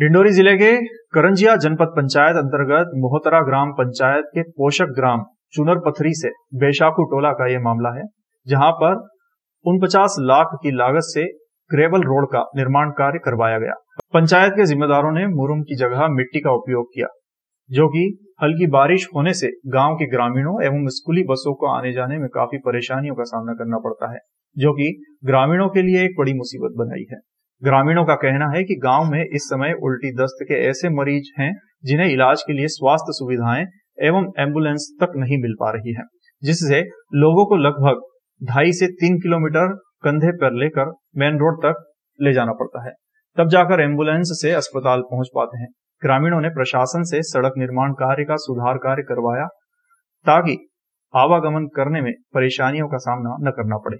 डिंडोरी जिले के करंजिया जनपद पंचायत अंतर्गत मोहतरा ग्राम पंचायत के पोषक ग्राम चुनर पथरी से बेशाखू टोला का यह मामला है जहां पर उनपचास लाख की लागत से ग्रेवल रोड का निर्माण कार्य करवाया गया पंचायत के जिम्मेदारों ने मुरुम की जगह मिट्टी का उपयोग किया जो कि हल्की बारिश होने से गांव के ग्रामीणों एवं स्कूली बसों को आने जाने में काफी परेशानियों का सामना करना पड़ता है जो कि ग्रामीणों के लिए एक बड़ी मुसीबत बनाई है ग्रामीणों का कहना है कि गांव में इस समय उल्टी दस्त के ऐसे मरीज हैं जिन्हें इलाज के लिए स्वास्थ्य सुविधाएं एवं एम्बुलेंस तक नहीं मिल पा रही है जिससे लोगों को लगभग ढाई से तीन किलोमीटर कंधे पर लेकर मेन रोड तक ले जाना पड़ता है तब जाकर एम्बुलेंस से अस्पताल पहुंच पाते हैं ग्रामीणों ने प्रशासन से सड़क निर्माण कार्य का सुधार कार्य करवाया ताकि आवागमन करने में परेशानियों का सामना न करना पड़े